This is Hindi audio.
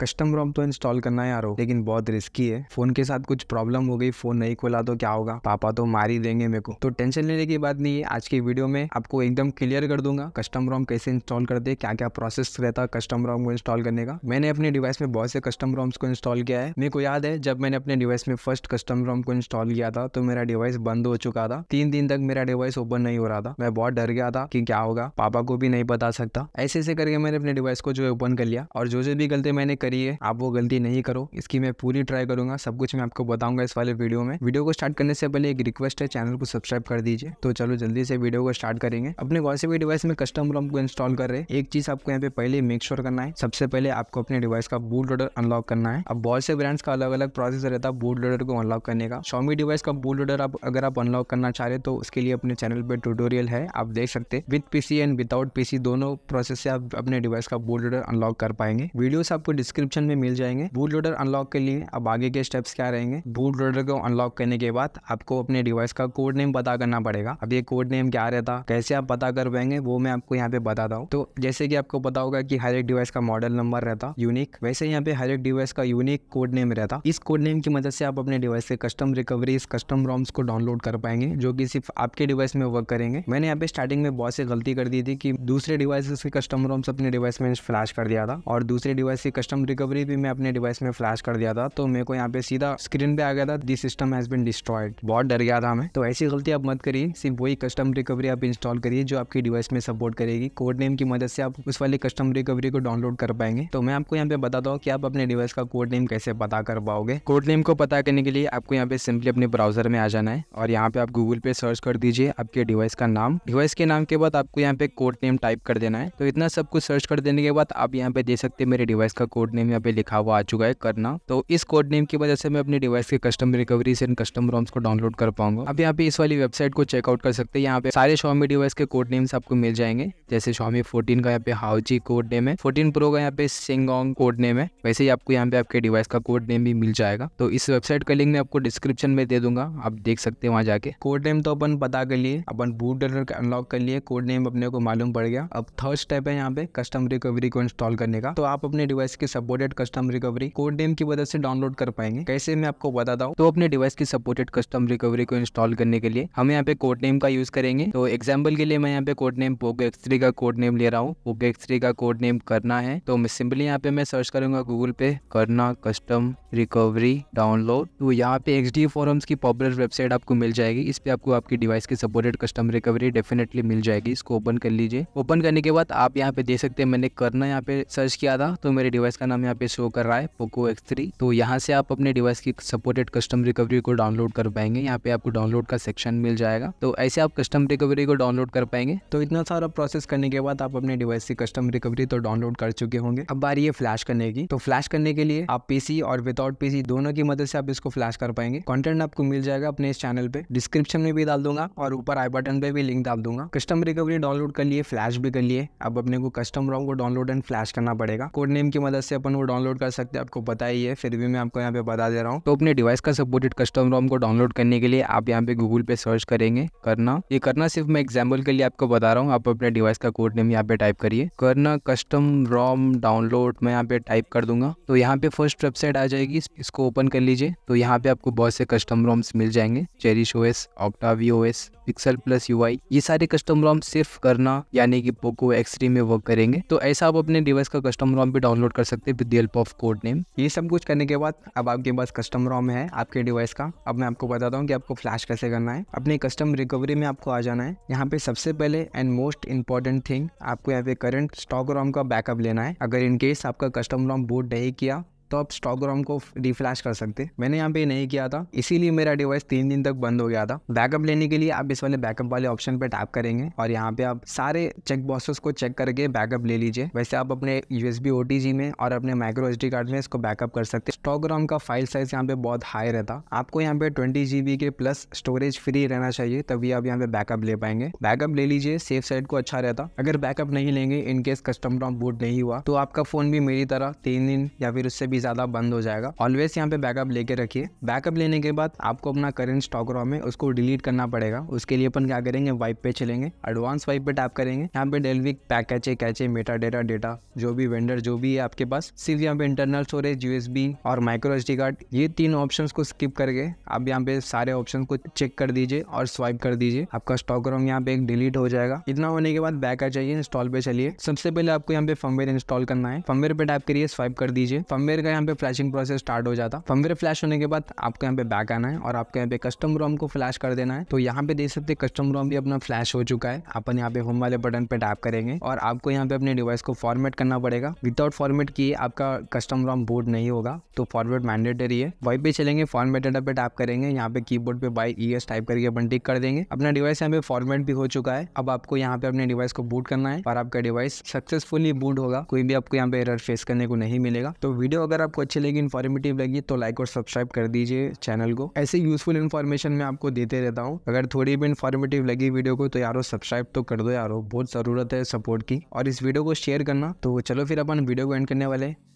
कस्टम रोम तो इंस्टॉल करना है यार लेकिन बहुत रिस्की है फोन के साथ कुछ प्रॉब्लम हो गई फोन नहीं खोला तो क्या होगा पापा तो मार ही देंगे मेरे को तो टेंशन लेने की बात नहीं है आज की वीडियो में आपको एकदम क्लियर कर दूंगा कस्टम रोम कैसे इंस्टॉल करते क्या क्या प्रोसेस रहता है कस्टम रोम को इंस्टॉल करने का मैंने अपने डिवाइस में बहुत से कस्टम रोम्स को इंस्टॉल किया है मेरे को याद है जब मैंने अपने डिवाइस में फर्स्ट कस्टम रोम को इंस्टॉल किया था तो मेरा डिवाइस बंद हो चुका था तीन दिन तक मेरा डिवाइस ओपन नहीं हो रहा था मैं बहुत डर गया था कि क्या होगा पापा को भी नहीं बता सकता ऐसे ऐसे करके मैंने अपने डिवाइस को जो है ओपन कर लिया और जो जो भी गलती मैंने करिए आप वो गलती नहीं करो इसकी मैं पूरी ट्राई करूंगा सब कुछ मैं आपको बताऊंगा इस वाले वीडियो में वीडियो को स्टार्ट करने से पहले एक रिक्वेस्ट है चैनल को सब्सक्राइब कर दीजिए तो चलो जल्दी से वीडियो को स्टार्ट करेंगे अपने कौन भी डिवाइस में कस्टम रोम को इंस्टॉल कर रहे हैं एक चीज आपको यहाँ पे पहले मेक श्योर करना है सबसे पहले आपको अपने डिवाइस का बूट लोडर अनलॉक करना है अब बहुत से ब्रांड्स का अलग अलग प्रोसेस रहता है बूट लोडर को अनलॉक करने का शॉमी डिवाइस का बूट लोडर आप अगर आप अनलॉक करना चाह रहे तो उसके लिए अपने चैनल पर ट्यूटोरियल है आप देख सकते हैं with PC and without PC दोनों प्रोसेस से आप अपने डिवाइस का बूट लोडर अनलॉक कर पाएंगे वीडियो आपको डिस्क्रिप डिस्क्रिप्शन में मिल जाएंगे बूट लोडर अनलॉक के लिए अब आगे के स्टेप्स क्या रहेंगे बूट लोडर को अनलॉक करने के बाद आपको अपने डिवाइस का कोड नेम पता करना पड़ेगा अब ये कोड नेम क्या रहता कैसे आप पता कर पाएंगे वो मैं आपको यहाँ पे बताता हूँ तो जैसे कि आपको पता होगा कि हर एक डिवाइस का मॉडल नंबर रहता यूनिक वैसे यहाँ पे हर एक डिवाइस का यूनिक कोड नेम रहता इस कोड नेम की मदद से आप अपने डिवाइस के कस्टम रिकवरी कस्टम रॉम्स को डाउनलोड कर पाएंगे जो की सिर्फ आपके डिवाइस में वर्क करेंगे मैंने यहाँ पे स्टार्टिंग में बहुत सी गलती कर दी थी कि दूसरे डिवाइस के कस्टम रोम्स अपने डिवाइस में फ्लैश कर दिया था और दूसरे डिवाइस के कस्टम रिकवरी भी मैं अपने डिवाइस में फ्लैश कर दिया था तो मेरे को यहाँ पे सीधा स्क्रीन पे आ गया था this system has been destroyed बहुत डर गया था मैं तो ऐसी गलती आप मत करिए सिर्फ वही कस्टम रिकवरी आप इंस्टॉल करिए जो आपकी डिवाइस में सपोर्ट करेगी कोड नेम की मदद से आप उस वाली कस्टम रिकवरी को डाउनलोड कर पाएंगे तो मैं आपको यहाँ पे बताता हूँ कि आप अपने डिवाइस का कोड नेम कैसे पता कर पाओगे कोड नेम को पता करने के लिए आपको यहाँ पे सिंपली अपने ब्राउजर में आ जाना है और यहाँ पे आप गूगल पे सर्च कर दीजिए आपके डिवाइस का नाम डिवाइस के नाम के बाद आपको यहाँ पे कोड नेम टाइप कर देना है तो इतना सब कुछ सर्च कर देने के बाद आप यहाँ पे दे सकते हैं मेरे डिवाइस का कोड नेम यहाँ पे लिखा हुआ आ चुका है करना तो इस कोड नेम की वजह से मैं अपने डिवाइस के कस्टम रिकवरी से कस्टम रोम्स को डाउनलोड कर पाऊंगा अब यहाँ पे इस वाली वेबसाइट को चेकआउट कर सकते हैं यहाँ पे सारे शॉमी डिवाइस के कोड नेम्स आपको मिल जाएंगे जैसे शॉमी फोर्टीन का यहाँ पे हाउजी कोड नेम है फोर्टीन प्रो का यहाँ पे सिंगोंग कोड नेम है वैसे ही आपको यहाँ पे आपके डिवाइस का कोड नेम भी मिल जाएगा तो इस वेबसाइट का लिंक मैं आपको डिस्क्रिप्शन में दे दूंगा आप देख सकते हैं वहाँ जाके कोड नेम तो अपन पता कर लिए अपन बूट डर अनलॉक कर लिए कोड नेम अपने को मालूम पड़ गया अब थर्ड स्टेप है यहाँ पे कस्टम रिकवरी को इंस्टॉल करने का तो आप अपने डिवाइस के सब supported custom recovery code name की मदद से डाउनलोड कर पाएंगे कैसे मैं आपको बताता हूँ तो अपने डिवाइस की सपोर्टेड कस्टम रिकवरी को इंस्टॉल करने के लिए हम यहाँ पे कोड नेम का यूज करेंगे तो एग्जाम्पल के लिए मैं यहाँ पे कोड नेम पोको एक्स का कोड नेम ले रहा हूँ पोको एक्स का कोड नेम करना है तो सिंपली यहाँ पे मैं सर्च करूंगा गूगल पे करना कस्टम रिकवरी डाउनलोड तो यहाँ पे एक्स डी फोरम्स की पॉपुलर वेबसाइट आपको मिल जाएगी इस पे आपको आपकी डिवाइस की सपोर्टेड कस्टम रिकवरी डेफिनेटली मिल जाएगी इसको ओपन कर लीजिए ओपन करने के बाद आप यहाँ पे देख सकते हैं मैंने करना यहाँ पे सर्च किया था तो मेरे डिवाइस का नाम यहाँ पे शो कर रहा है पोको एक्स थ्री तो यहाँ से आप अपने डिवाइस की सपोर्टेड कस्टम रिकवरी को डाउनलोड कर पाएंगे यहाँ पे आपको डाउनलोड का सेक्शन मिल जाएगा तो ऐसे आप कस्टम रिकवरी को डाउनलोड कर पाएंगे तो इतना सारा प्रोसेस करने के बाद आप अपने डिवाइस की कस्टम रिकवरी तो डाउनलोड कर चुके होंगे अब बारी है फ्लैश करने की तो फ्लैश करने के लिए आप पीसी और विदाउट पीसी दोनों की मदद से आप इसको फ्लैश कर पाएंगे कॉन्टेंट आपको मिल जाएगा अपने इस चैनल पे डिस्क्रिप्शन में भी डाल दूंगा और ऊपर आई बटन पे भी लिंक डाल दूंगा कस्टम रिकवरी डाउनलोड कर लिए फ्लैश भी कर लिए अब अपने को कस्टम रॉम को डाउनलोड एंड फ्लैश करना पड़ेगा कोड नेम की मदद से अपन वो डाउनलोड कर सकते हैं आपको पता ही है फिर भी मैं आपको यहाँ पे बता दे रहा हूँ तो अपने डिवाइस का सपोर्टेड कस्टम रोम को डाउनलोड करने के लिए आप यहाँ पे गूगल पे सर्च करेंगे करना ये करना सिर्फ मैं एग्जाम्पल के लिए आपको बता रहा हूँ आप अपने डिवाइस का कोड नेम यहाँ पे टाइप करिए करना कस्टम रोम डाउनलोड मैं यहाँ पे टाइप कर दूंगा तो यहाँ पे फर्स्ट वेबसाइट आ जाएगी इसको ओपन कर लीजिए तो यहाँ पे आपको बहुत से कस्टम रोम्स मिल जाएंगे Cherish OS Octavi OS Pixel Plus U ये सारे कस्टम रोम सिर्फ करना यानी कि पोको एक्सट्री में वर्क करेंगे तो ऐसा आप अपने डिवाइस का कस्टम रोम भी डाउनलोड कर सकते सकते हैं with help of code name ये सब कुछ करने के बाद अब आपके पास कस्टम रॉम है आपके डिवाइस का अब मैं आपको बताता हूँ कि आपको फ्लैश कैसे करना है अपने कस्टम रिकवरी में आपको आ जाना है यहाँ पे सबसे पहले एंड मोस्ट इंपॉर्टेंट थिंग आपको यहाँ पे करंट स्टॉक रॉम का बैकअप लेना है अगर इनकेस आपका कस्टम रॉम बूट नहीं किया तो आप स्टॉक रोम को रिफ्लैश कर सकते मैंने यहाँ पे नहीं किया था इसीलिए मेरा डिवाइस तीन दिन तक बंद हो गया था बैकअप लेने के लिए आप इस वाले बैकअप वाले ऑप्शन पे टैप करेंगे और यहाँ पे आप सारे चेक बॉक्सेस को चेक करके बैकअप ले लीजिए वैसे आप अपने यूएसबी ओटीजी में और अपने माइक्रो एच कार्ड में इसको बैकअप कर सकते स्टॉक रोम का फाइल साइज यहाँ पे बहुत हाई रहता आपको यहाँ पे ट्वेंटी के प्लस स्टोरेज फ्री रहना चाहिए तभी आप यहाँ पे बैकअप ले पाएंगे बैकअप ले लीजिए सेफ साइड को अच्छा रहता अगर बैकअप नहीं लेंगे इनकेस कस्टम रॉम बूट नहीं हुआ तो आपका फोन भी मेरी तरह तीन दिन या फिर उससे भी भी ज़्यादा बंद हो जाएगा ऑलवेज यहाँ पे बैकअप लेके रखिए बैकअप लेने के बाद आपको अपना करेंट स्टॉक रॉ में उसको डिलीट करना पड़ेगा उसके लिए अपन क्या करेंगे वाइप पे चलेंगे एडवांस वाइप पे टैप करेंगे यहाँ पे Dalvik package cache meta data data जो भी वेंडर जो भी है आपके पास सिर्फ यहाँ पे इंटरनल स्टोरेज यूएसबी और माइक्रो एच कार्ड ये तीन ऑप्शन को स्किप करके आप यहाँ पे सारे ऑप्शन को चेक कर दीजिए और स्वाइप कर दीजिए आपका स्टॉक रॉम यहाँ पे एक डिलीट हो जाएगा इतना होने के बाद बैक आ जाइए इंस्टॉल पे चलिए सबसे पहले आपको यहाँ पे फमवेयर इंस्टॉल करना है फमवेयर पे टैप करिए स्वाइप कर दीजिए फमवेयर का यहाँ पे फ्लैशिंग प्रोसेस स्टार्ट हो जाता फर्मवेयर फ्लैश होने के बाद आपको यहाँ पे बैक आना है और आपको यहाँ पे कस्टम रोम को फ्लैश कर देना है तो यहाँ पे देख सकते कस्टम रोम भी अपना फ्लैश हो चुका है अपन यहाँ पे होम वाले बटन पे टैप करेंगे और आपको यहाँ पे अपने डिवाइस को फॉर्मेट करना पड़ेगा विदाउट फॉर्मेट किए आपका कस्टम रोम बोर्ड नहीं होगा तो फॉर्मेट मैंडेटरी है वहीं पे चलेंगे फॉर्मेट डेटा पे टैप करेंगे यहाँ पे कीबोर्ड पे बाई ई टाइप करके अपन टिक कर देंगे अपना डिवाइस यहाँ पे फॉर्मेट भी हो चुका है अब आपको यहाँ पे अपने डिवाइस को बूट करना है और आपका डिवाइस सक्सेसफुली बूट होगा कोई भी आपको यहाँ पे एरर फेस करने को नहीं मिलेगा तो वीडियो अगर अगर आपको अच्छी लगी इन्फॉर्मेटिव लगी तो लाइक और सब्सक्राइब कर दीजिए चैनल को ऐसे यूजफुल इन्फॉर्मेशन मैं आपको देते रहता हूँ अगर थोड़ी भी इन्फॉर्मेटिव लगी वीडियो को तो यारो सब्सक्राइब तो कर दो यारो बहुत ज़रूरत है सपोर्ट की और इस वीडियो को शेयर करना तो चलो फिर अपन वीडियो को एंड करने वाले